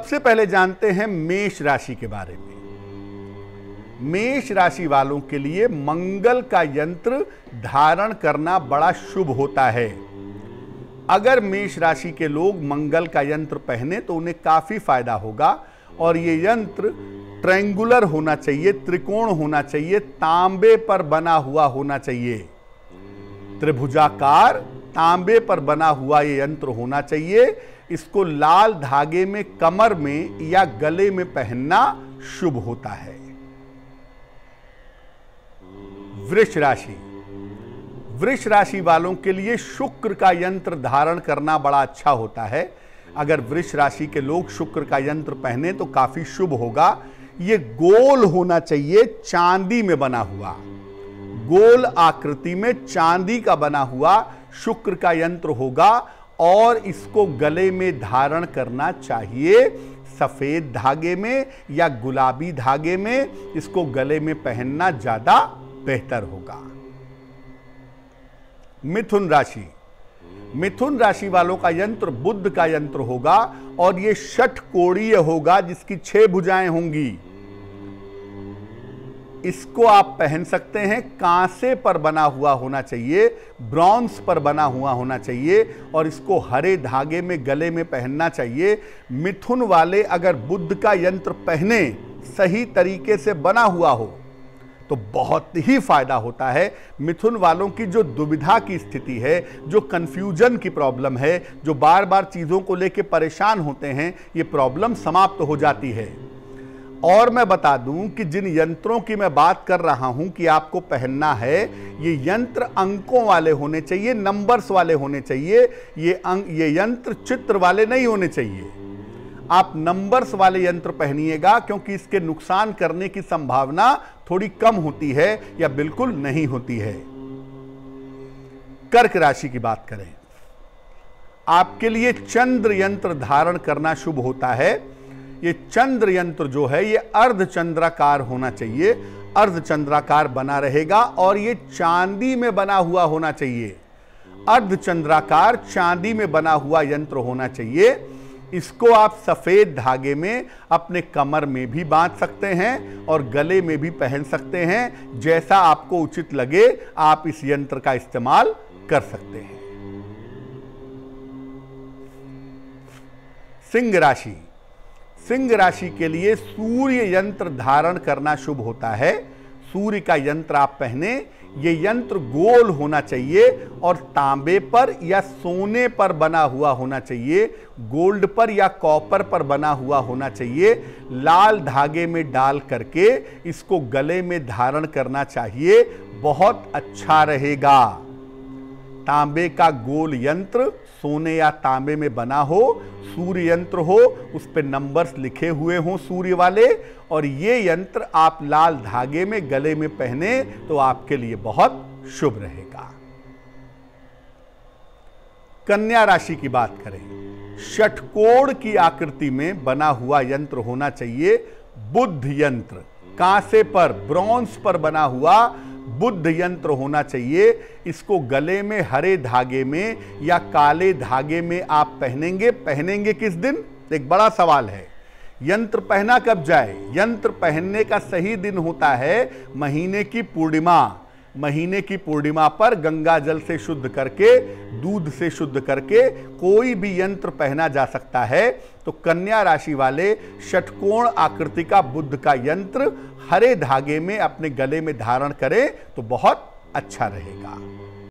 सबसे पहले जानते हैं मेष राशि के बारे में मेष राशि वालों के लिए मंगल का यंत्र धारण करना बड़ा शुभ होता है अगर मेष राशि के लोग मंगल का यंत्र पहने तो उन्हें काफ़ी फायदा होगा और ये यंत्र ट्रेंगुलर होना चाहिए त्रिकोण होना चाहिए तांबे पर बना हुआ होना चाहिए त्रिभुजाकार तांबे पर बना हुआ ये यंत्र होना चाहिए इसको लाल धागे में कमर में या गले में पहनना शुभ होता है वृक्ष राशि वृक्ष राशि वालों के लिए शुक्र का यंत्र धारण करना बड़ा अच्छा होता है अगर वृक्ष राशि के लोग शुक्र का यंत्र पहने तो काफी शुभ होगा ये गोल होना चाहिए चांदी में बना हुआ गोल आकृति में चांदी का बना हुआ शुक्र का यंत्र होगा और इसको गले में धारण करना चाहिए सफ़ेद धागे में या गुलाबी धागे में इसको गले में पहनना ज़्यादा बेहतर होगा मिथुन राशि मिथुन राशि वालों का यंत्र बुद्ध का यंत्र होगा और ये षठ कोड़ीय होगा जिसकी छह भुजाएं होंगी इसको आप पहन सकते हैं कांसे पर बना हुआ होना चाहिए ब्रॉन्ज पर बना हुआ होना चाहिए और इसको हरे धागे में गले में पहनना चाहिए मिथुन वाले अगर बुद्ध का यंत्र पहने सही तरीके से बना हुआ हो तो बहुत ही फायदा होता है मिथुन वालों की जो दुविधा की स्थिति है जो कन्फ्यूजन की प्रॉब्लम है जो बार बार चीज़ों को लेकर परेशान होते हैं ये प्रॉब्लम समाप्त हो जाती है और मैं बता दूं कि जिन यंत्रों की मैं बात कर रहा हूं कि आपको पहनना है ये यंत्र अंकों वाले होने चाहिए नंबर्स वाले होने चाहिए ये अंक ये यंत्र चित्र वाले नहीं होने चाहिए आप नंबर्स वाले यंत्र पहनिएगा क्योंकि इसके नुकसान करने की संभावना थोड़ी कम होती है या बिल्कुल नहीं होती है कर्क राशि की बात करें आपके लिए चंद्र यंत्र धारण करना शुभ होता है ये चंद्र यंत्र जो है ये अर्धचंद्राकार होना चाहिए अर्धचंद्राकार बना रहेगा और ये चांदी में बना हुआ होना चाहिए अर्धचंद्राकार चांदी में बना हुआ यंत्र होना चाहिए इसको आप सफ़ेद धागे में अपने कमर में भी बांध सकते हैं और गले में भी पहन सकते हैं जैसा आपको उचित लगे आप इस यंत्र का इस्तेमाल कर सकते हैं सिंह राशि सिंह राशि के लिए सूर्य यंत्र धारण करना शुभ होता है सूर्य का यंत्र आप पहने ये यंत्र गोल होना चाहिए और तांबे पर या सोने पर बना हुआ होना चाहिए गोल्ड पर या कॉपर पर बना हुआ होना चाहिए लाल धागे में डाल करके इसको गले में धारण करना चाहिए बहुत अच्छा रहेगा तांबे का गोल यंत्र सोने या तांबे में बना हो सूर्य यंत्र हो उस पर नंबर्स लिखे हुए हों सूर्य वाले और ये यंत्र आप लाल धागे में गले में पहने तो आपके लिए बहुत शुभ रहेगा कन्या राशि की बात करें षटकोण की आकृति में बना हुआ यंत्र होना चाहिए बुद्ध यंत्र कांसे पर ब्रॉन्ज पर बना हुआ बुद्ध यंत्र होना चाहिए इसको गले में हरे धागे में या काले धागे में आप पहनेंगे पहनेंगे किस दिन एक बड़ा सवाल है यंत्र पहना कब जाए यंत्र पहनने का सही दिन होता है महीने की पूर्णिमा महीने की पूर्णिमा पर गंगा जल से शुद्ध करके दूध से शुद्ध करके कोई भी यंत्र पहना जा सकता है तो कन्या राशि वाले षटकोण आकृति का बुद्ध का यंत्र हरे धागे में अपने गले में धारण करें तो बहुत अच्छा रहेगा